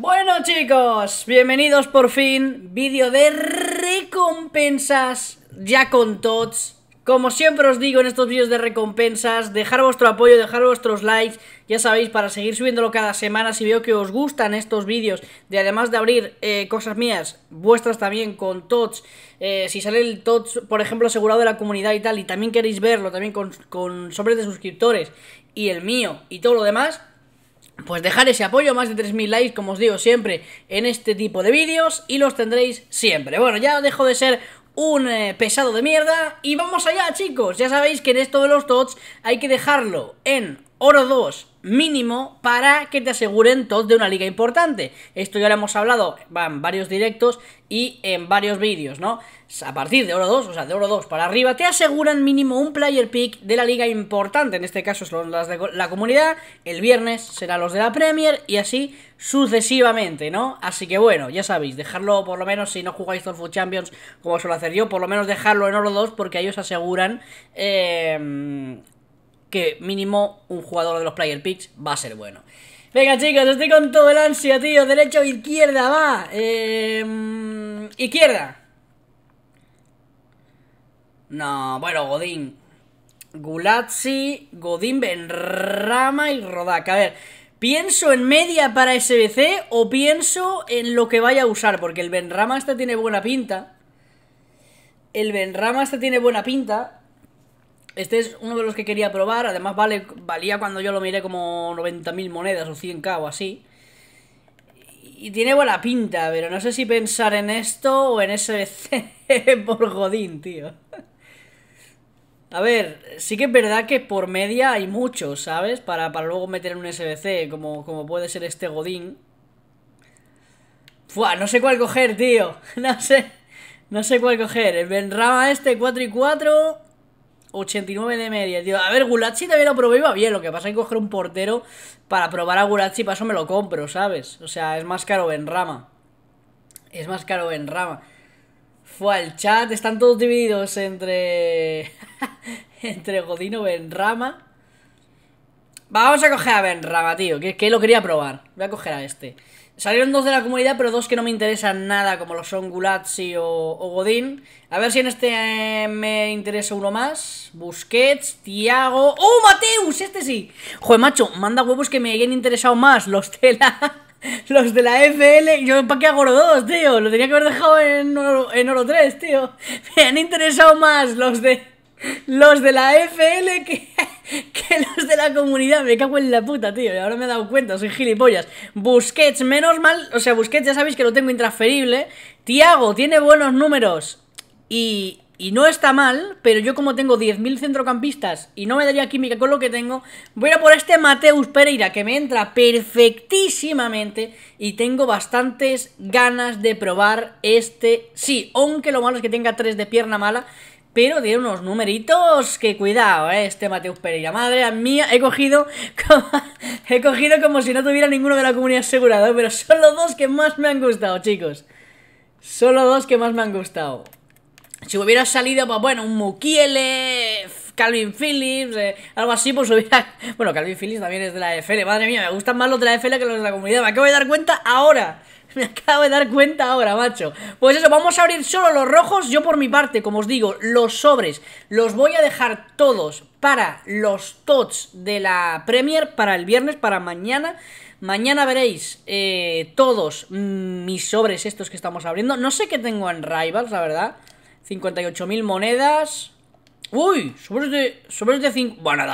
Bueno chicos, bienvenidos por fin, vídeo de recompensas ya con tots Como siempre os digo en estos vídeos de recompensas, dejar vuestro apoyo, dejar vuestros likes Ya sabéis, para seguir subiéndolo cada semana, si veo que os gustan estos vídeos De además de abrir eh, cosas mías, vuestras también con tots eh, Si sale el tots, por ejemplo, asegurado de la comunidad y tal Y también queréis verlo, también con, con sobres de suscriptores y el mío y todo lo demás pues dejar ese apoyo, más de 3.000 likes, como os digo siempre, en este tipo de vídeos y los tendréis siempre. Bueno, ya dejo de ser un eh, pesado de mierda y vamos allá, chicos. Ya sabéis que en esto de los TOTS hay que dejarlo en oro 2 mínimo para que te aseguren Todos de una liga importante. Esto ya lo hemos hablado en varios directos y en varios vídeos, ¿no? A partir de oro 2, o sea, de oro 2 para arriba, te aseguran mínimo un player pick de la liga importante. En este caso son las de la comunidad, el viernes serán los de la Premier y así sucesivamente, ¿no? Así que bueno, ya sabéis, dejarlo por lo menos si no jugáis Food Champions como suelo hacer yo, por lo menos dejarlo en oro 2 porque ellos aseguran... Eh, que mínimo un jugador de los player picks va a ser bueno. Venga, chicos, estoy con todo el ansia, tío. Derecho, izquierda, va. Eh, izquierda. No, bueno, Godín. Gulazzi, Godín, Benrama y Rodak. A ver, ¿pienso en media para SBC o pienso en lo que vaya a usar? Porque el Benrama este tiene buena pinta. El Benrama este tiene buena pinta. Este es uno de los que quería probar. Además, vale, valía cuando yo lo miré como 90.000 monedas o 100k o así. Y tiene buena pinta, pero no sé si pensar en esto o en SBC por Godín, tío. A ver, sí que es verdad que por media hay muchos, ¿sabes? Para, luego meter en un SBC, como, como puede ser este Godín. Fua, no sé cuál coger, tío. No sé. No sé cuál coger. El Benrama este, 4 y 4. 89 de media, tío. A ver, Gulachi también lo probé y va bien. Lo que pasa es que coger un portero para probar a Gulachi, para eso me lo compro, ¿sabes? O sea, es más caro Benrama, Es más caro Benrama rama. Fue al chat, están todos divididos entre. entre Godino Benrama. Vamos a coger a Benrama, tío, que, que lo quería probar. Voy a coger a este. Salieron dos de la comunidad, pero dos que no me interesan nada, como lo son Gulazzi o, Godín. A ver si en este eh, me interesa uno más. Busquets, Tiago... ¡Oh, Mateus! Este sí. Joder, macho, manda huevos que me hayan interesado más los de la... Los de la FL, yo para qué hago oro dos, tío. Lo tenía que haber dejado en en oro 3, tío. Me han interesado más los de los de la FL que, los de la comunidad. Me cago en la puta, tío. Y ahora me he dado cuenta, soy gilipollas. Busquets, menos mal. O sea, Busquets ya sabéis que lo tengo intransferible. Tiago tiene buenos números y, y no está mal, pero yo como tengo 10.000 centrocampistas y no me daría química con lo que tengo, voy a por este Mateus Pereira que me entra perfectísimamente y tengo bastantes ganas de probar este sí, aunque lo malo es que tenga 3 de pierna mala pero tiene unos numeritos que cuidado, eh, este Mateus Pereira. Madre mía, he cogido, como, he cogido como si no tuviera ninguno de la comunidad asegurado, pero son los dos que más me han gustado, chicos. Son los dos que más me han gustado. Si hubiera salido, pues bueno, un Mukiele, Calvin Phillips, eh, algo así, pues hubiera... Bueno, Calvin Phillips también es de la FL. Madre mía, me gustan más los de la FL que los de la comunidad. Me acabo de dar cuenta ahora. Me acabo de dar cuenta ahora, macho. Pues eso, vamos a abrir solo los rojos. Yo por mi parte, como os digo, los sobres los voy a dejar todos para los tots de la Premier, para el viernes, para mañana. Mañana veréis eh, todos mm, mis sobres estos que estamos abriendo. No sé qué tengo en Rivals, la verdad. 58.000 monedas. Uy, sobres de... Sobres de 5... Bueno,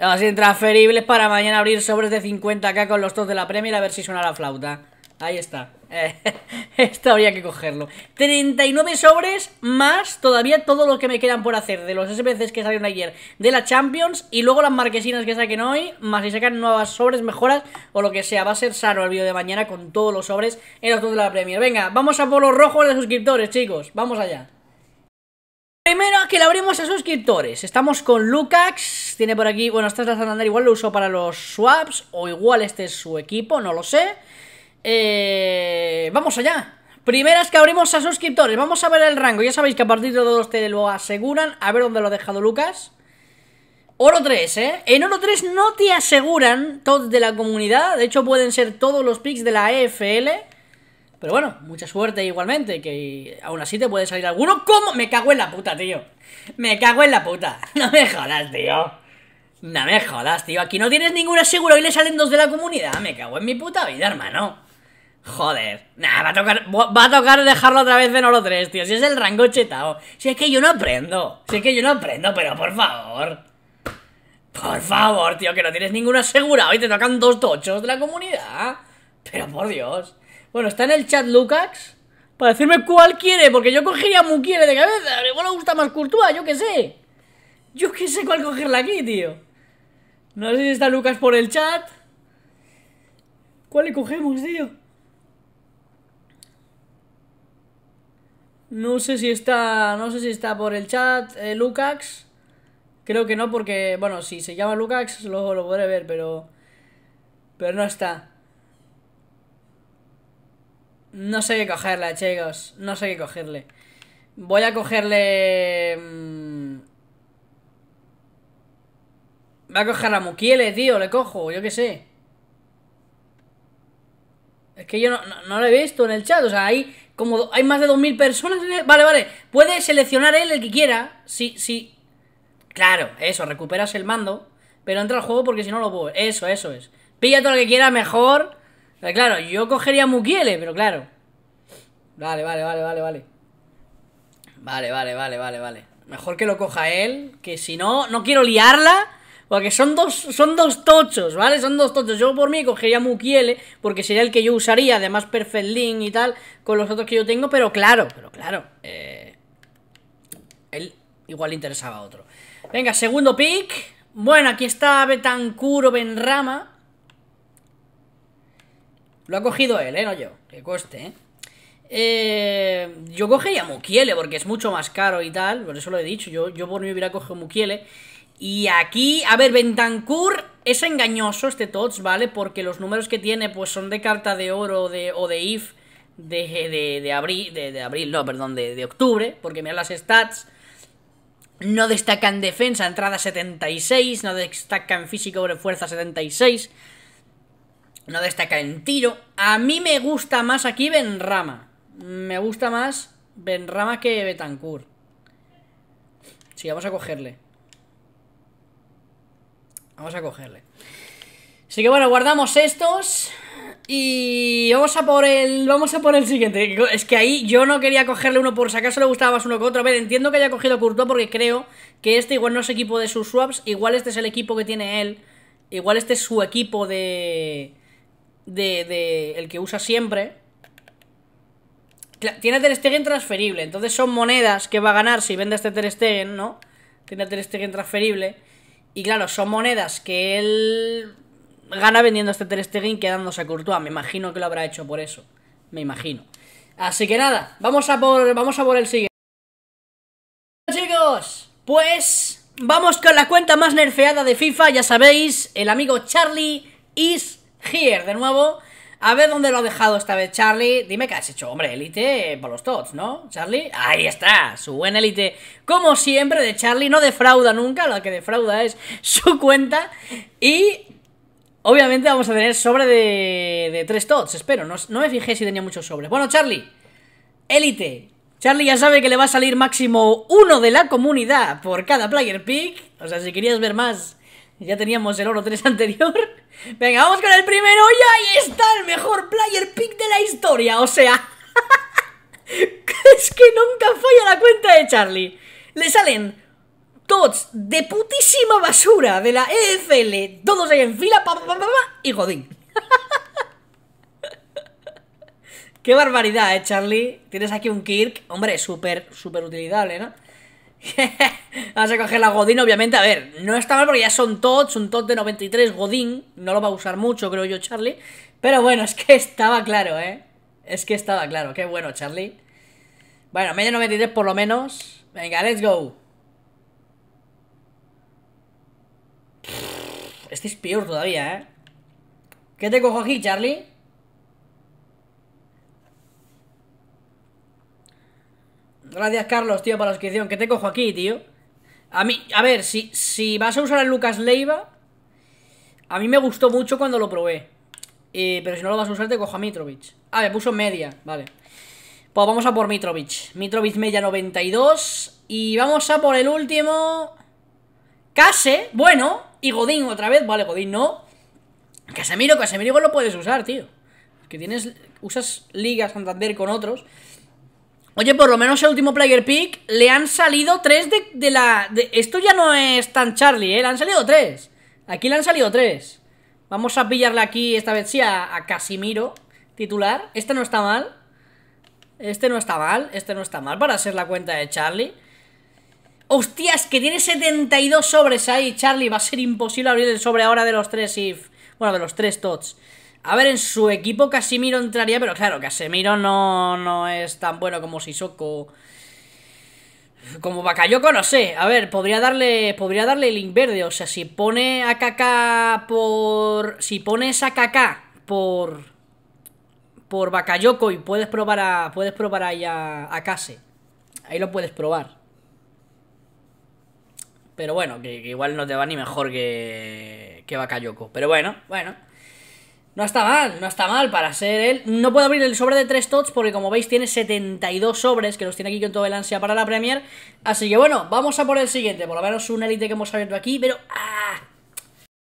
a ser transferibles para mañana abrir sobres de 50 Acá con los tots de la Premier a ver si suena la flauta. Ahí está. esto habría que cogerlo. 39 sobres más todavía todo lo que me quedan por hacer de los SPCs que salieron ayer de la Champions y luego las marquesinas que saquen hoy, más si sacan nuevas sobres, mejoras o lo que sea. Va a ser sano el vídeo de mañana con todos los sobres en los de la Premier. Venga, vamos a por los rojos de suscriptores, chicos. Vamos allá. Primero que le abrimos a suscriptores. Estamos con Lukacs. Tiene por aquí. Bueno, esta es la Santander. Igual lo uso para los swaps. O igual este es su equipo. No lo sé. Eh, vamos allá. Primeras que abrimos a suscriptores. Vamos a ver el rango. Ya sabéis que a partir de todos te lo aseguran. A ver dónde lo ha dejado Lucas. Oro 3, ¿eh? En Oro 3 no te aseguran todos de la comunidad. De hecho, pueden ser todos los picks de la EFL. Pero bueno, mucha suerte igualmente. Que aún así te puede salir alguno. ¿Cómo? Me cago en la puta, tío. Me cago en la puta. No me jodas, tío. No me jodas, tío. Aquí no tienes ningún aseguro y le salen dos de la comunidad. Me cago en mi puta vida, hermano. Joder, nah, va a tocar, va a tocar dejarlo otra vez en oro 3, tío. Si es el rango chetao. Si es que yo no aprendo. Si es que yo no aprendo, pero por favor. Por favor, tío, que no tienes ninguna asegurado y te tocan dos tochos de la comunidad. Pero por Dios. Bueno, está en el chat Lucas, para decirme cuál quiere, porque yo cogería Mukiele de cabeza. Igual le gusta más cultura, yo qué sé. Yo qué sé cuál cogerla aquí, tío. No sé si está Lucas por el chat. ¿Cuál le cogemos, tío? No sé si está, no sé si está por el chat eh, Lukacs. Creo que no porque, bueno, si se llama Lukacs luego lo podré ver, pero pero no está. No sé qué cogerle, chicos, no sé qué cogerle. Voy a cogerle mm, Voy a coger a Mukiele, tío, le cojo, yo qué sé. Es que yo no, no, lo he visto en el chat, o sea, ahí como hay más de 2.000 personas Vale, vale. Puede seleccionar él el que quiera. Sí, sí. Claro, eso. Recuperas el mando. Pero entra al juego porque si no lo puedo. Eso, eso es. Pilla todo lo que quiera mejor. Eh, claro, yo cogería Mukiele, pero claro. Vale, vale, vale, vale, vale. Vale, vale, vale, vale, vale. Mejor que lo coja él, que si no, no quiero liarla porque son dos, son dos tochos, ¿vale? Son dos tochos. Yo por mí cogería Mukiele, porque sería el que yo usaría, además Perfect Link y tal, con los otros que yo tengo, pero claro, pero claro, eh, él igual le interesaba a otro. Venga, segundo pick. Bueno, aquí está Betancuro Benrama. Lo ha cogido él, ¿eh? No yo, que coste, ¿eh? Eh, yo cogería Mukiele porque es mucho más caro y tal, por eso lo he dicho. Yo, yo por mí hubiera cogido Mukiele. Y aquí, a ver, Bentancur es engañoso este Tots, ¿vale? Porque los números que tiene pues son de carta de oro de, o de IF de, de abril, de, abril, no, perdón, de, octubre, porque mira las stats. No destaca en defensa, entrada 76, no destaca en físico sobre fuerza 76, no destaca en tiro. A mí me gusta más aquí Benrama. Me gusta más Benrama que Betancourt. Sí, vamos a cogerle. Vamos a cogerle. Así que bueno, guardamos estos. Y vamos a por el. Vamos a por el siguiente. Es que ahí yo no quería cogerle uno por si acaso le gustaba más uno que otro. A ver, entiendo que haya cogido curto porque creo que este igual no es equipo de sus swaps. Igual este es el equipo que tiene él. Igual este es su equipo de. De. de el que usa siempre. Tiene Ter Stegen transferible. Entonces son monedas que va a ganar si vende este Ter Stegen, ¿no? Tiene Ter Stegen transferible. Y claro, son monedas que él gana vendiendo este Ter quedándose a Courtois. Me imagino que lo habrá hecho por eso. Me imagino. Así que nada, vamos a por, vamos a por el siguiente. Chicos, pues vamos con la cuenta más nerfeada de FIFA. Ya sabéis, el amigo Charlie is here. De nuevo, a ver dónde lo ha dejado esta vez Charlie. Dime qué has hecho, hombre, élite por los tots, ¿no, Charlie? Ahí está, su buen élite. Como siempre de Charlie, no defrauda nunca, lo que defrauda es su cuenta. Y obviamente vamos a tener sobre de, tres tots, espero. No, me fijé si tenía muchos sobres. Bueno, Charlie, élite. Charlie ya sabe que le va a salir máximo uno de la comunidad por cada player pick. O sea, si querías ver más, ya teníamos el oro 3 anterior. Venga, vamos con el primero y ahí está el mejor player pick de la historia, o sea... es que nunca falla la cuenta de Charlie. Le salen tots de putísima basura de la EFL, todos ahí en fila, pa, pa, pa, y Godín. Qué barbaridad, eh, Charlie. Tienes aquí un Kirk, hombre, súper, súper utilizable, ¿no? Vamos a coger la Godín, obviamente. A ver, no está mal porque ya son tots, un tot de 93 Godín. No lo va a usar mucho, creo yo, Charlie. Pero bueno, es que estaba claro, ¿eh? Es que estaba claro. Qué bueno, Charlie. Bueno, media 93 por lo menos. Venga, let's go. Este es peor todavía, ¿eh? ¿Qué te cojo aquí, Charlie? Gracias, Carlos, tío, por la suscripción. ¿Qué te cojo aquí, tío? A mí, a ver, si, si vas a usar el Lucas Leiva, a mí me gustó mucho cuando lo probé. pero si no lo vas a usar, te cojo a Mitrovic. Ah, me puso media, vale. Pues vamos a por Mitrovic. Mitrovic media 92. Y vamos a por el último. Case, bueno. Y Godín otra vez. Vale, Godín no. Casemiro, Casemiro igual lo puedes usar, tío. Que tienes. Usas ligas Santander con otros. Oye, por lo menos el último player pick le han salido tres de, la... De, esto ya no es tan Charlie, ¿eh? Le han salido tres. Aquí le han salido tres. Vamos a pillarle aquí esta vez sí a, Casimiro, titular. Este no está mal. Este no está mal, este no está mal para hacer la cuenta de Charlie. Hostias, que tiene 72 sobres ahí, Charlie. Va a ser imposible abrir el sobre ahora de los tres if... Bueno, de los tres tots. A ver, en su equipo Casimiro entraría, pero claro, Casemiro no, no es tan bueno como Sissoko. Como Bakayoko, no sé. A ver, podría darle, podría darle link verde. O sea, si pone a Kaká por... Si pones a Kaká por... Por Bakayoko y puedes probar a... Puedes probar ahí a, a Kase. Ahí lo puedes probar. Pero bueno, que, que, igual no te va ni mejor que... Que Bakayoko. Pero bueno, bueno. No está mal, no está mal para ser él. No puedo abrir el sobre de tres tots porque como veis tiene 72 sobres que los tiene aquí con todo el ansia para la Premier. Así que bueno, vamos a por el siguiente. Por lo menos un élite que hemos abierto aquí, pero... Ah.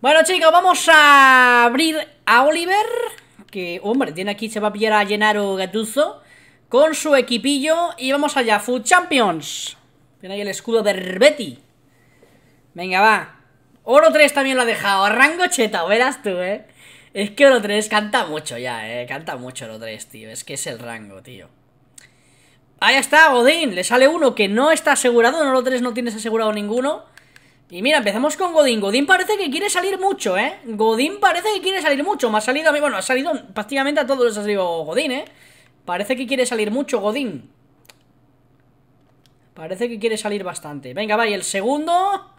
Bueno chicos, vamos a abrir a Oliver. Que, hombre, tiene aquí, se va a pillar a Gennaro Gattuso con su equipillo. Y vamos allá, Food Champions. Tiene ahí el escudo de Betty. Venga, va. Oro 3 también lo ha dejado. Rango cheta, verás tú, eh. Es que Oro 3 canta mucho ya, eh. Canta mucho Oro 3, tío. Es que es el rango, tío. Ahí está, Godín. Le sale uno que no está asegurado. En Oro 3 no tienes asegurado ninguno. Y mira, empezamos con Godín. Godín parece que quiere salir mucho, ¿eh? Godín parece que quiere salir mucho. Me ha salido a mí, bueno, ha salido prácticamente a todos los ha salido Godín, ¿eh? Parece que quiere salir mucho Godín. Parece que quiere salir bastante. Venga, va, y el segundo...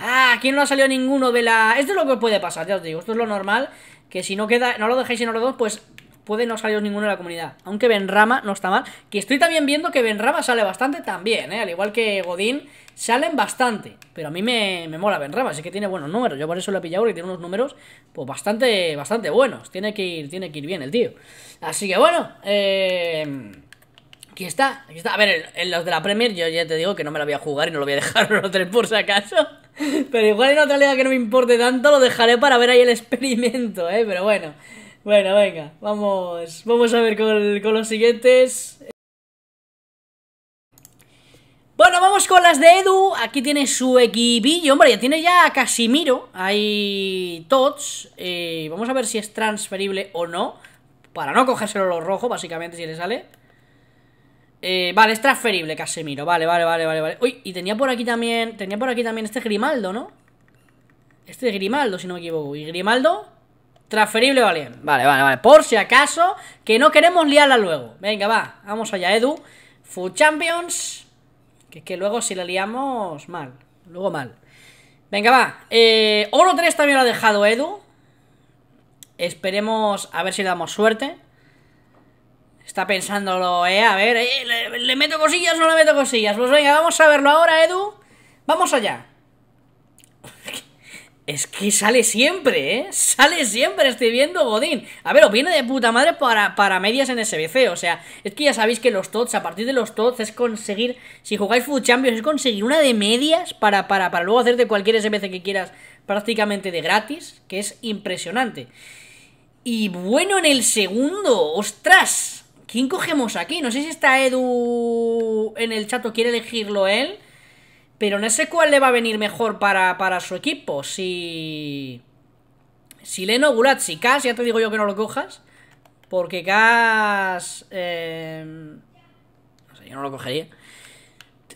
Ah, aquí no ha salido ninguno de la... Esto es lo que puede pasar, ya os digo, esto es lo normal, que si no queda, no lo dejáis en los dos, pues puede no salir ninguno de la comunidad. Aunque Benrama no está mal, que estoy también viendo que Benrama sale bastante también, ¿eh? al igual que Godín, salen bastante. Pero a mí me, me mola Benrama, así que tiene buenos números, yo por eso lo he pillado, porque tiene unos números pues bastante, bastante buenos. Tiene que ir, tiene que ir bien el tío. Así que bueno, eh... Aquí está, aquí está. A ver, en los de la Premier yo ya te digo que no me la voy a jugar y no lo voy a dejar los tres por si acaso. Pero igual en otra liga que no me importe tanto lo dejaré para ver ahí el experimento, ¿eh? Pero bueno. Bueno, venga, vamos, vamos a ver con, los siguientes. Bueno, vamos con las de Edu. Aquí tiene su equipillo. Hombre, ya tiene ya a Casimiro. Hay Tots. Eh, vamos a ver si es transferible o no. Para no cogérselo los rojos, básicamente, si le sale. Eh, vale, es transferible Casemiro. Vale, vale, vale, vale, Uy, y tenía por aquí también. Tenía por aquí también este Grimaldo, ¿no? Este Grimaldo, si no me equivoco. Y Grimaldo. Transferible Valien. Vale, vale, vale. Por si acaso, que no queremos liarla luego. Venga, va. Vamos allá, Edu. Food Champions. Que es que luego si la liamos, mal. Luego mal. Venga, va. Eh, Oro 3 también lo ha dejado Edu. Esperemos a ver si le damos suerte está pensándolo, ¿eh? A ver, eh, ¿Le, meto cosillas o no le meto cosillas? Pues venga, vamos a verlo ahora, Edu. Vamos allá. Es que sale siempre, ¿eh? Sale siempre, estoy viendo Godín. A ver, os viene de puta madre para, medias en SBC. O sea, es que ya sabéis que los TOTS, a partir de los TOTS, es conseguir, si jugáis Food Champions, es conseguir una de medias para, para, para luego hacerte cualquier SBC que quieras prácticamente de gratis, que es impresionante. Y bueno, en el segundo, ostras, ¿Quién cogemos aquí? No sé si está Edu en el chat o quiere elegirlo él. Pero no sé cuál le va a venir mejor para, su equipo. Si. Si Leno, Gulat, si Cas, ya te digo yo que no lo cojas. Porque Cas. Eh, no sé, yo no lo cogería.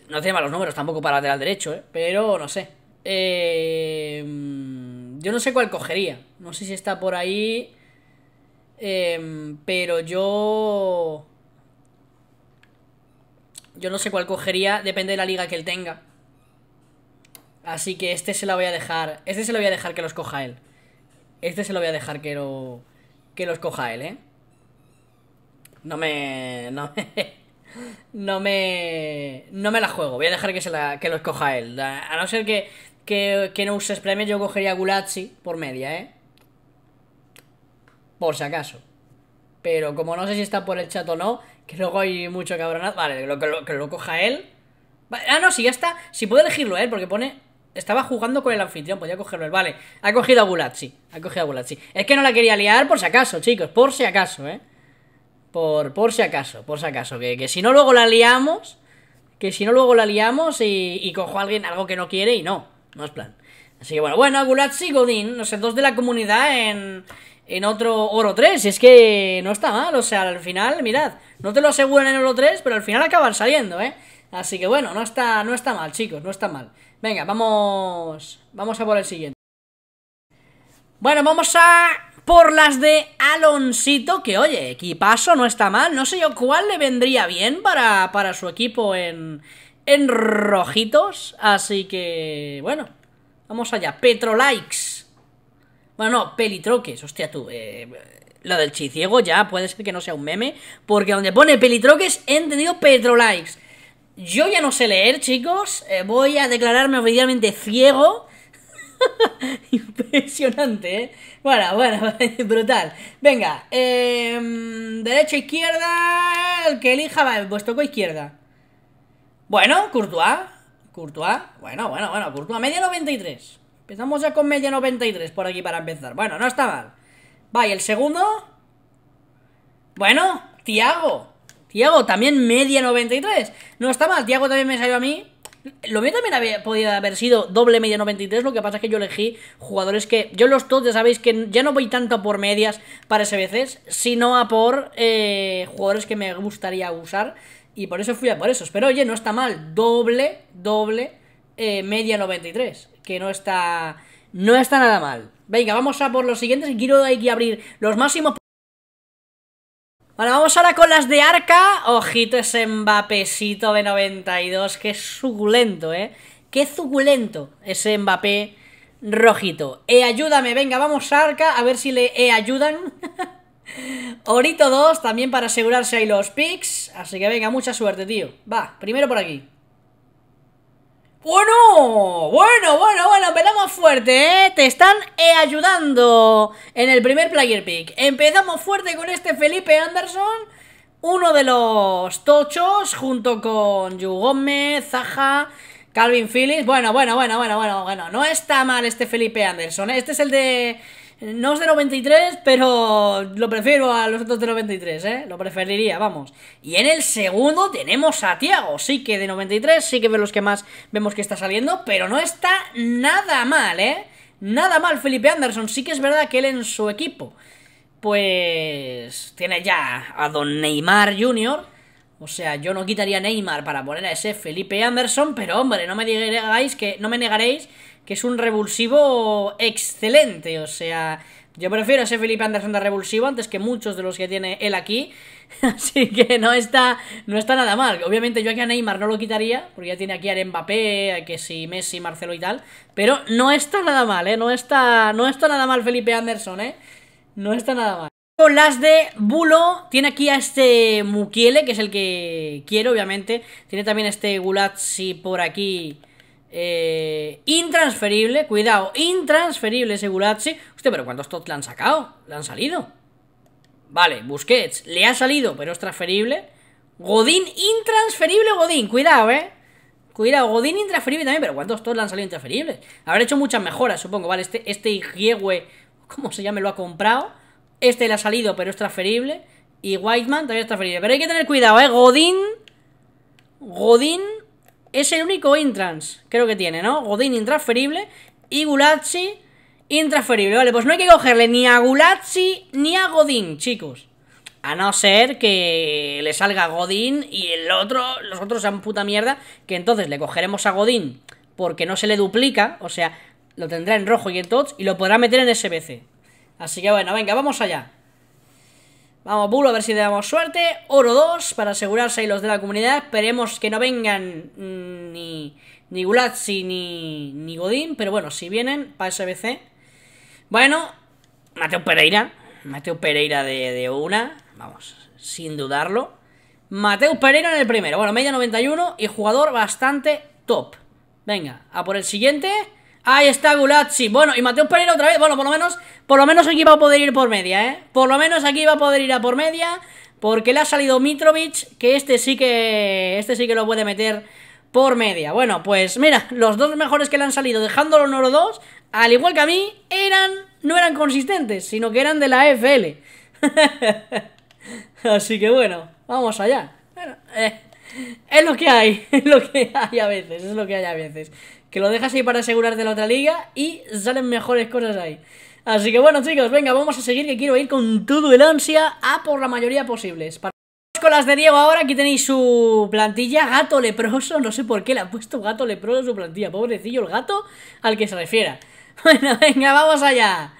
No tiene malos números tampoco para lateral derecho, ¿eh? Pero no sé. Eh, yo no sé cuál cogería. No sé si está por ahí. Em, pero yo... Yo no sé cuál cogería, depende de la liga que él tenga. Así que este se la voy a dejar. Este se lo voy a dejar que lo coja él. Este se lo voy a dejar que lo. Que lo coja él, ¿eh? No me. No me. No me. No me la juego. Voy a dejar que se la. que los coja él. A no ser que. Que, que no uses premios, yo cogería Gulazzi por media, ¿eh? por si acaso. Pero como no sé si está por el chat o no, que luego hay mucho cabronazo. Vale, lo, que, lo, coja él. ah, no, si ya está. Si puedo elegirlo él, ¿eh? porque pone. Estaba jugando con el anfitrión, podía cogerlo él. Vale, ha cogido a sí Ha cogido a sí Es que no la quería liar por si acaso, chicos. Por si acaso, ¿eh? Por, por si acaso, por si acaso. Que, si no luego la liamos. Que si no luego la liamos y, y cojo a alguien algo que no quiere y no. No es plan. Así que bueno, bueno, y Godin, no sé, dos de la comunidad en en otro oro 3. Es que no está mal, o sea, al final, mirad, no te lo aseguran en oro 3, pero al final acaban saliendo, ¿eh? Así que bueno, no está, no está mal, chicos, no está mal. Venga, vamos, vamos a por el siguiente. Bueno, vamos a por las de Aloncito, que oye, equipazo no está mal. No sé yo cuál le vendría bien para, su equipo en, en rojitos. Así que, bueno, vamos allá. Petrolikes. Bueno, no, pelitroques, hostia tú. Eh, lo del chiciego ya puede ser que no sea un meme, porque donde pone pelitroques he entendido petrolikes. Yo ya no sé leer, chicos. Eh, voy a declararme oficialmente ciego. Impresionante, ¿eh? Bueno, bueno, brutal. Venga, eh, derecha, izquierda. El que elija, pues toco izquierda. Bueno, Courtois. Courtois. Bueno, bueno, bueno, Courtois. Media 93. Empezamos ya con media 93 por aquí para empezar. Bueno, no está mal. Va, el segundo. Bueno, Tiago. Tiago, también media 93. No está mal. Tiago también me salió a mí. Lo mío también había, podía haber sido doble media 93, lo que pasa es que yo elegí jugadores que... Yo los todos ya sabéis que ya no voy tanto por medias para SBCs, sino a por eh, jugadores que me gustaría usar, y por eso fui a por esos. Pero oye, no está mal, doble, doble, eh, media 93 que no está, no está nada mal. Venga, vamos a por los siguientes, quiero hay que abrir los máximos... Bueno, vamos ahora con las de Arca. Ojito ese Mbappécito de 92, que suculento, ¿eh? Qué suculento ese Mbappé rojito. Eh, ayúdame, venga, vamos a Arca, a ver si le e ayudan. Orito 2, también para asegurarse ahí los picks. Así que venga, mucha suerte, tío. Va, primero por aquí. Bueno, bueno, bueno, bueno, empezamos fuerte, ¿eh? Te están eh, ayudando en el primer player pick. Empezamos fuerte con este Felipe Anderson, uno de los tochos, junto con Yu Gómez, Zaha, Calvin Phillips. Bueno, bueno, bueno, bueno, bueno, bueno. No está mal este Felipe Anderson. ¿eh? Este es el de no es de 93, pero lo prefiero a los otros de 93, ¿eh? Lo preferiría, vamos. Y en el segundo tenemos a Tiago. Sí que de 93, sí que de los que más vemos que está saliendo, pero no está nada mal, ¿eh? Nada mal Felipe Anderson. Sí que es verdad que él en su equipo, pues tiene ya a Don Neymar Jr., o sea, yo no quitaría Neymar para poner a ese Felipe Anderson, pero hombre, no me digáis que, no me negaréis que es un revulsivo excelente. O sea, yo prefiero ese Felipe Anderson de revulsivo antes que muchos de los que tiene él aquí. Así que no está, no está nada mal. Obviamente yo aquí a Neymar no lo quitaría, porque ya tiene aquí a Mbappé, que si Messi, Marcelo y tal. Pero no está nada mal, ¿eh? No está, no está nada mal Felipe Anderson, ¿eh? No está nada mal. Las de Bulo, tiene aquí a este Mukiele, que es el que quiero, obviamente. Tiene también este Gulazzi por aquí. Eh, intransferible, cuidado, intransferible ese Gulazzi Usted, pero ¿cuántos tots le han sacado? ¿Le han salido? Vale, Busquets, le ha salido, pero es transferible. Godín, intransferible Godín, cuidado, eh. Cuidado, Godín intransferible también, pero ¿cuántos tots le han salido intransferibles? Habrá hecho muchas mejoras, supongo. Vale, este, este ¿cómo se llama? Lo ha comprado. Este le ha salido, pero es transferible. Y Whiteman también es transferible. Pero hay que tener cuidado, ¿eh? Godín. Godín es el único intrans, creo que tiene, ¿no? Godín intransferible y Gulachi intransferible. Vale, pues no hay que cogerle ni a Gulachi ni a Godín, chicos. A no ser que le salga Godín y el otro, los otros sean puta mierda, que entonces le cogeremos a Godín porque no se le duplica, o sea, lo tendrá en rojo y en tots y lo podrá meter en SBC. Así que bueno, venga, vamos allá. Vamos, Bulo, a ver si le damos suerte. Oro 2 para asegurarse ahí los de la comunidad. Esperemos que no vengan mm, ni, ni Gulazzi ni, ni Godín. Pero bueno, si vienen, para SBC. Bueno, Mateo Pereira. Mateo Pereira de, de una. Vamos, sin dudarlo. Mateo Pereira en el primero. Bueno, media 91 y jugador bastante top. Venga, a por el siguiente. Ahí está Gulachi. Bueno, y Mateo Pereira otra vez. Bueno, por lo menos, por lo menos aquí va a poder ir por media, ¿eh? Por lo menos aquí va a poder ir a por media. Porque le ha salido Mitrovic, que este sí que. Este sí que lo puede meter por media. Bueno, pues mira, los dos mejores que le han salido, dejándolo en oro 2, al igual que a mí, eran. no eran consistentes, sino que eran de la FL. Así que bueno, vamos allá. Bueno, eh, es lo que hay, es lo que hay a veces, es lo que hay a veces que lo dejas ahí para asegurarte la otra liga y salen mejores cosas ahí. Así que bueno, chicos, venga, vamos a seguir que quiero ir con todo el ansia a por la mayoría posibles. Para con las de Diego ahora, aquí tenéis su plantilla, gato leproso, no sé por qué le ha puesto gato leproso en su plantilla, pobrecillo el gato al que se refiera. Bueno, venga, vamos allá.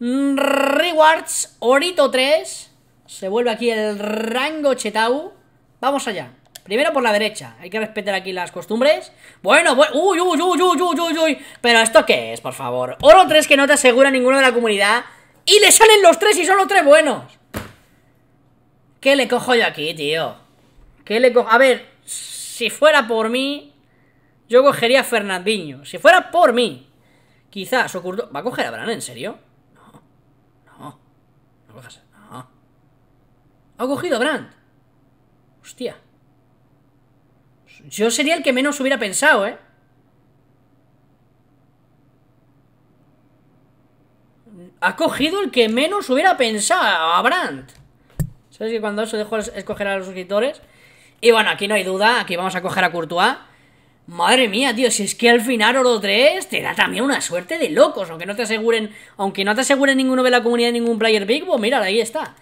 Rewards, Orito 3, se vuelve aquí el rango Chetau, vamos allá. Primero por la derecha. Hay que respetar aquí las costumbres. Bueno, bueno. Uy, uy, uy, uy, uy, uy, uy. Pero ¿esto qué es, por favor? Oro 3 que no te asegura ninguno de la comunidad. Y le salen los tres y son los tres buenos. ¿Qué le cojo yo aquí, tío? ¿Qué le cojo? A ver, si fuera por mí, yo cogería a Fernandinho. Si fuera por mí, quizás ocurrió... ¿Va a coger a Bran, en serio? No, no, no cojas, no. Ha cogido a Brand. Hostia. Yo sería el que menos hubiera pensado, ¿eh? Ha cogido el que menos hubiera pensado, a Brandt. ¿Sabes que cuando eso dejo escoger a los suscriptores? Y bueno, aquí no hay duda, aquí vamos a coger a Courtois. Madre mía, tío, si es que al final Oro 3 te da también una suerte de locos, aunque no te aseguren, aunque no te aseguren ninguno de la comunidad ningún player big, pues mira, ahí está.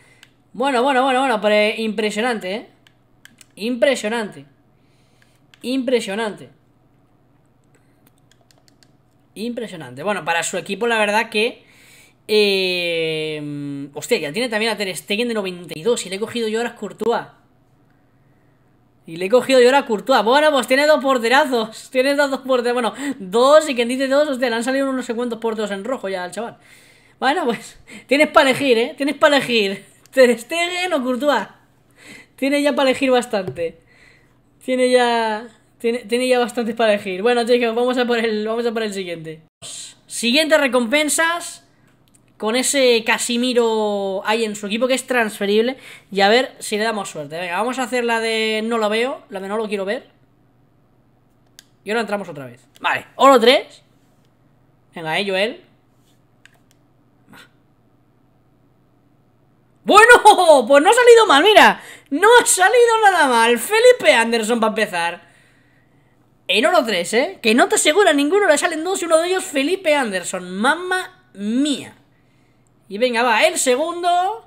Bueno, bueno, bueno, bueno, pero impresionante, ¿eh? Impresionante. Impresionante. Impresionante. Bueno, para su equipo la verdad que... Eh, hostia, ya tiene también a Ter Stegen de 92 y le he cogido yo ahora a Courtois. Y le he cogido yo ahora a Courtois. Bueno, pues tiene dos porterazos. Tiene dos porterazos. Bueno, dos y quien dice dos, hostia, le han salido unos cuantos porteros en rojo ya al chaval. Bueno, pues tienes para elegir, ¿eh? Tienes para elegir. Ter Stegen o Courtois. Tiene ya para elegir bastante. Tiene ya. Tiene, ya bastantes para elegir. Bueno, chicos, vamos a por el, vamos a por el siguiente. Siguientes recompensas. Con ese Casimiro ahí en su equipo que es transferible. Y a ver si le damos suerte. Venga, vamos a hacer la de no lo veo. La de no lo quiero ver. Y ahora entramos otra vez. Vale, oro 3. Venga, eh, Joel. Bueno, pues no ha salido mal, mira no ha salido nada mal. Felipe Anderson para empezar. En oro 3, ¿eh? Que no te asegura ninguno, le salen dos y uno de ellos Felipe Anderson. Mamma mía. Y venga, va, el segundo.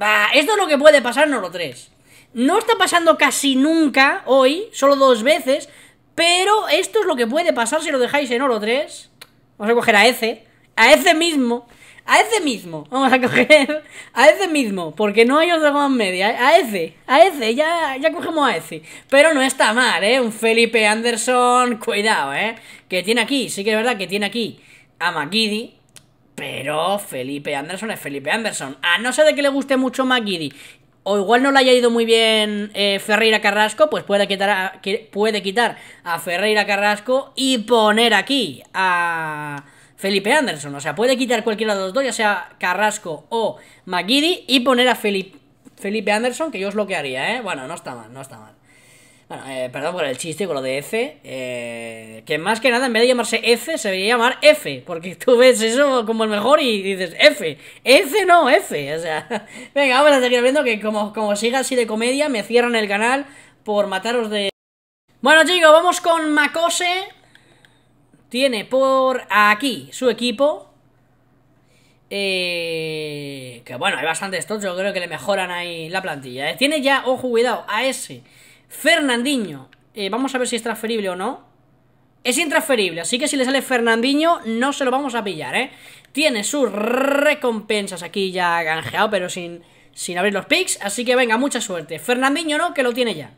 Va, esto es lo que puede pasar en oro 3. No está pasando casi nunca hoy, solo dos veces. Pero esto es lo que puede pasar si lo dejáis en oro 3. Vamos a coger a ese, A ese mismo a ese mismo. Vamos a coger a ese mismo, porque no hay otra más media. A ese, a ese, ya, ya cogemos a ese. Pero no está mal, ¿eh? Un Felipe Anderson, cuidado, ¿eh? Que tiene aquí, sí que es verdad que tiene aquí a McGiddy. Pero Felipe Anderson es Felipe Anderson. A no ser de que le guste mucho McGiddy. o igual no le haya ido muy bien eh, Ferreira Carrasco, pues puede quitar, puede quitar a Ferreira Carrasco y poner aquí a, Felipe Anderson. O sea, puede quitar cualquiera de los dos, ya sea Carrasco o McGiddy, y poner a Felipe, Felipe Anderson, que yo es lo que haría, ¿eh? Bueno, no está mal, no está mal. Bueno, eh, perdón por el chiste con lo de F. Eh, que más que nada, en vez de llamarse F, se debería llamar F. Porque tú ves eso como el mejor y dices F. F no, F. O sea, venga, vamos a seguir viendo que como, como siga así de comedia, me cierran el canal por mataros de. Bueno, chicos, vamos con Macose. Tiene por aquí su equipo. Eh, que bueno, hay bastantes todos, yo creo que le mejoran ahí la plantilla. Eh. Tiene ya, ojo, cuidado, a ese Fernandinho. Eh, vamos a ver si es transferible o no. Es intransferible, así que si le sale Fernandinho no se lo vamos a pillar, ¿eh? Tiene sus recompensas aquí ya ganjeado, pero sin, sin abrir los picks. Así que venga, mucha suerte. Fernandinho no, que lo tiene ya.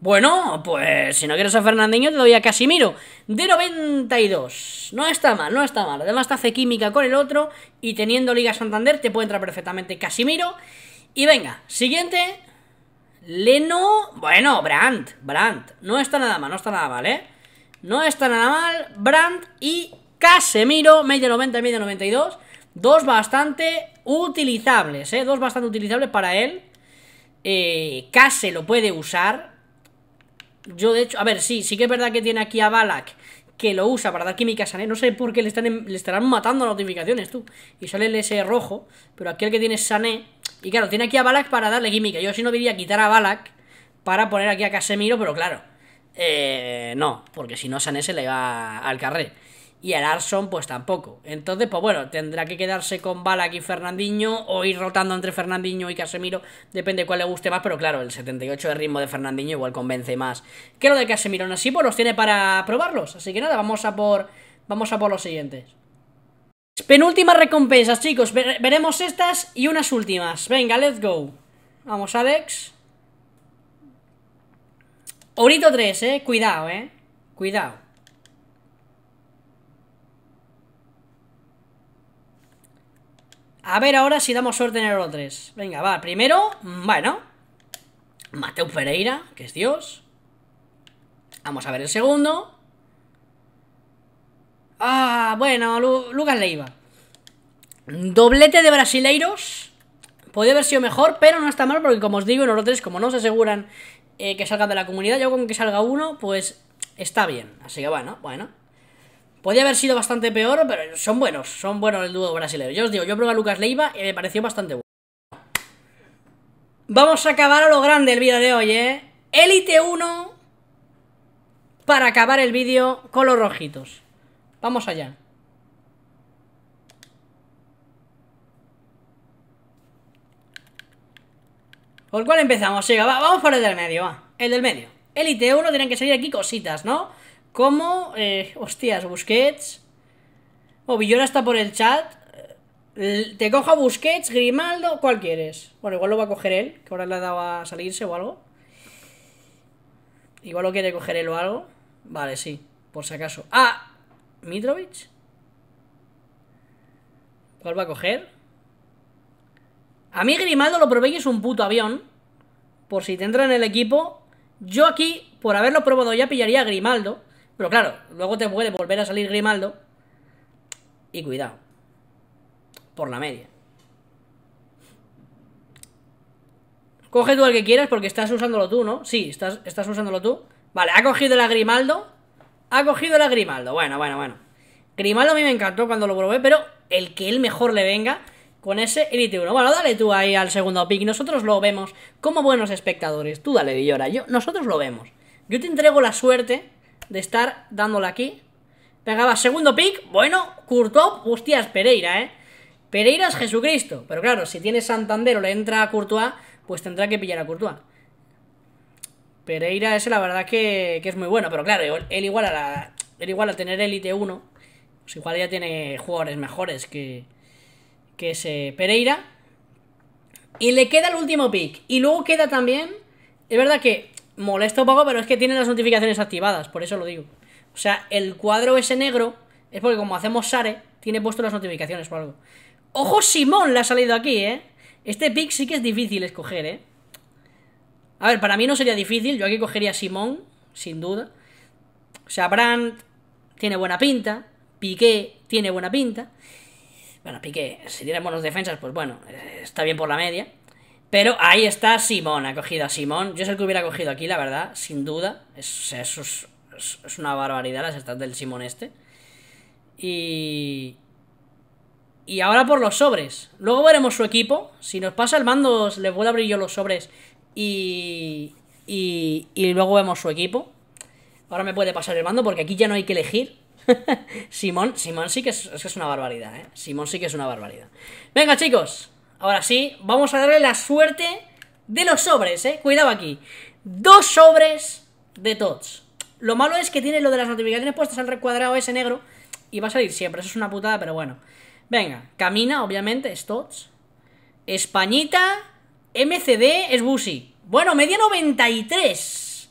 Bueno, pues si no quieres a Fernandinho te doy a Casimiro, de 92. No está mal, no está mal. Además te hace química con el otro y teniendo Liga Santander te puede entrar perfectamente Casimiro. Y venga, siguiente. Leno, bueno, Brandt, Brandt. No está nada mal, no está nada mal, ¿eh? No está nada mal. Brandt y Casemiro, medio 90, medio 92. Dos bastante utilizables, ¿eh? Dos bastante utilizables para él. Eh, Case lo puede usar, yo, de hecho, a ver, sí, sí que es verdad que tiene aquí a Balak que lo usa para dar química a No sé por qué le, están, le estarán matando notificaciones, tú. Y sale el S rojo, pero aquí el que tiene es Sané. Y claro, tiene aquí a Balak para darle química. Yo si no diría quitar a Balak para poner aquí a Casemiro, pero claro. Eh, no, porque si no Sané se le va al carré y el Arson pues tampoco. Entonces, pues bueno, tendrá que quedarse con Balak y Fernandinho o ir rotando entre Fernandinho y Casemiro, depende de cuál le guste más, pero claro, el 78 de ritmo de Fernandinho igual convence más que lo de Casemiro. Aún así, pues los tiene para probarlos, así que nada, vamos a por, vamos a por los siguientes. Penúltimas recompensas, chicos, veremos estas y unas últimas. Venga, let's go. Vamos, Alex. Orito 3, eh, cuidado, eh, cuidado. A ver ahora si damos suerte en el oro 3. Venga, va, primero, mm, bueno. Mateo Pereira, que es Dios. Vamos a ver el segundo. Ah, bueno, Lucas Leiva. Doblete de brasileiros. Podría haber sido mejor, pero no está mal porque como os digo, en oro 3, como no se aseguran eh, que salga de la comunidad, yo con que salga uno, pues está bien. Así que bueno, bueno. Podía haber sido bastante peor, pero son buenos, son buenos el dúo brasileño. Yo os digo, yo probé a Lucas Leiva y me pareció bastante bueno. Vamos a acabar a lo grande el vídeo de hoy, ¿eh? Elite 1 para acabar el vídeo con los rojitos. Vamos allá. ¿Por cuál empezamos? vamos por el del medio, va. El del medio. Elite 1 tienen que salir aquí cositas, ¿no? ¿Cómo? eh, hostias, Busquets, o oh, está por el chat, eh, te cojo a Busquets, Grimaldo, ¿cuál quieres? Bueno, igual lo va a coger él, que ahora le ha dado a salirse o algo. Igual lo quiere coger él o algo. Vale, sí, por si acaso. ¡Ah! ¿Mitrovic? ¿Cuál va a coger? A mí Grimaldo lo probé y es un puto avión. Por si te entra en el equipo. Yo aquí, por haberlo probado ya, pillaría a Grimaldo. Pero claro, luego te puede volver a salir Grimaldo. Y cuidado. Por la media. Coge tú el que quieras porque estás usándolo tú, ¿no? Sí, estás, estás usándolo tú. Vale, ha cogido el Grimaldo. Ha cogido el Grimaldo. Bueno, bueno, bueno. Grimaldo a mí me encantó cuando lo probé, pero el que él mejor le venga con ese Elite 1. Bueno, dale tú ahí al segundo pick. Nosotros lo vemos como buenos espectadores. Tú dale, Villora. Yo, nosotros lo vemos. Yo te entrego la suerte de estar dándole aquí. Pegaba segundo pick, bueno, Courtois, hostias, Pereira, ¿eh? Pereira es Jesucristo, pero claro, si tiene Santander o le entra a Courtois, pues tendrá que pillar a Courtois. Pereira ese la verdad que, es muy bueno, pero claro, él igual a, él igual a tener élite 1, pues igual ya tiene jugadores mejores que, que ese Pereira. Y le queda el último pick. Y luego queda también, es verdad que Molesto un poco, pero es que tiene las notificaciones activadas, por eso lo digo. O sea, el cuadro ese negro es porque como hacemos Sare, tiene puesto las notificaciones o algo. ¡Ojo, Simón! Le ha salido aquí, ¿eh? Este pick sí que es difícil escoger, ¿eh? A ver, para mí no sería difícil. Yo aquí cogería Simón, sin duda. O sea, Brandt tiene buena pinta. Piqué tiene buena pinta. Bueno, Piqué, si tiene buenas defensas, pues bueno, eh, está bien por la media. Pero ahí está Simón, ha cogido a Simón. Yo es el que hubiera cogido aquí, la verdad, sin duda. Es, es, es, una barbaridad las stats del Simón este. Y... Y ahora por los sobres. Luego veremos su equipo. Si nos pasa el mando, les voy a abrir yo los sobres. Y, y, y luego vemos su equipo. Ahora me puede pasar el mando porque aquí ya no hay que elegir. Simón, Simón sí que es, que es una barbaridad, ¿eh? Simón sí que es una barbaridad. Venga, chicos. Ahora sí, vamos a darle la suerte de los sobres, ¿eh? Cuidado aquí. Dos sobres de tots. Lo malo es que tiene lo de las notificaciones puestas al recuadrado ese negro y va a salir siempre. Eso es una putada, pero bueno. Venga, camina, obviamente, es tots. Españita, MCD, es Busi. Bueno, media 93.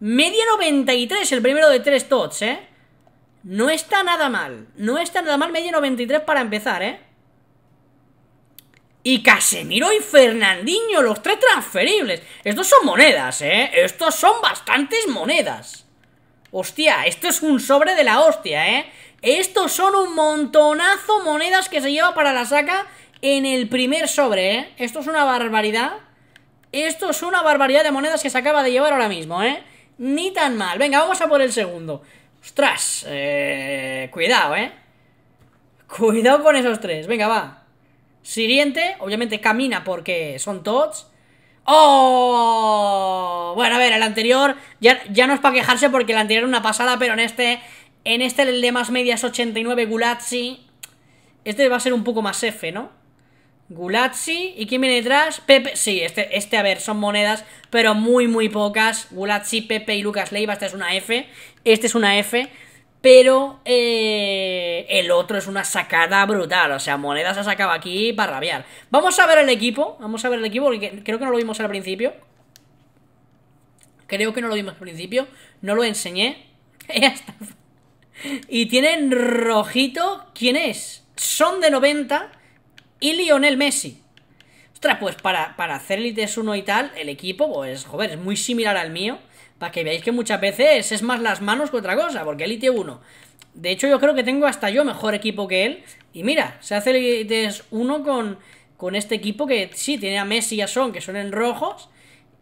Media 93, el primero de tres tots, ¿eh? No está nada mal. No está nada mal media 93 para empezar, ¿eh? Y Casemiro y Fernandinho, los tres transferibles. Estos son monedas, ¿eh? Estos son bastantes monedas. Hostia, esto es un sobre de la hostia, ¿eh? Estos son un montonazo monedas que se lleva para la saca en el primer sobre, ¿eh? Esto es una barbaridad. Esto es una barbaridad de monedas que se acaba de llevar ahora mismo, ¿eh? Ni tan mal. Venga, vamos a por el segundo. Ostras, eh... Cuidado, ¿eh? Cuidado con esos tres. Venga, va. Siguiente, obviamente camina porque son tots. ¡Oh! Bueno, a ver, el anterior ya, ya no es para quejarse porque el anterior era una pasada, pero en este, en este el de más medias 89, Gulazzi, este va a ser un poco más F, ¿no? Gulazzi, ¿y quién viene detrás? Pepe, sí, este, este, a ver, son monedas, pero muy, muy pocas. Gulazzi, Pepe y Lucas Leiva, esta es una F, este es una F. Pero eh, el otro es una sacada brutal. O sea, monedas se ha sacado aquí para rabiar. Vamos a ver el equipo. Vamos a ver el equipo porque creo que no lo vimos al principio. Creo que no lo vimos al principio. No lo enseñé. y tienen rojito. ¿Quién es? Son de 90 y Lionel Messi. Ostras, pues para, para hacer Elites uno y tal, el equipo, pues, joder, es muy similar al mío. Para que veáis que muchas veces es más las manos que otra cosa, porque el IT1... De hecho, yo creo que tengo hasta yo mejor equipo que él. Y mira, se hace el IT1 con, este equipo que sí, tiene a Messi y a Son, que son en rojos,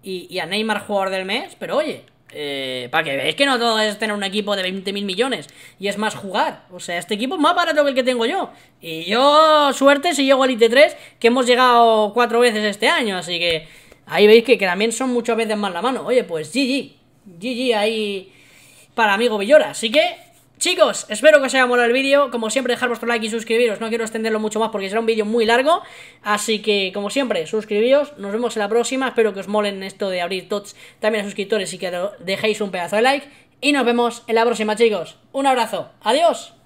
y, a Neymar jugador del mes, pero oye, eh, para que veáis que no todo es tener un equipo de 20 mil millones y es más jugar. O sea, este equipo es más barato que el que tengo yo. Y yo, suerte si llego al IT3, que hemos llegado cuatro veces este año. Así que ahí veis que, que también son muchas veces más la mano. Oye, pues GG. GG ahí para amigo Villora. Así que, chicos, espero que os haya molado el vídeo. Como siempre, dejad vuestro like y suscribiros. No quiero extenderlo mucho más porque será un vídeo muy largo. Así que, como siempre, suscribiros. Nos vemos en la próxima. Espero que os molen esto de abrir tots también a suscriptores y que dejéis un pedazo de like. Y nos vemos en la próxima, chicos. Un abrazo. Adiós.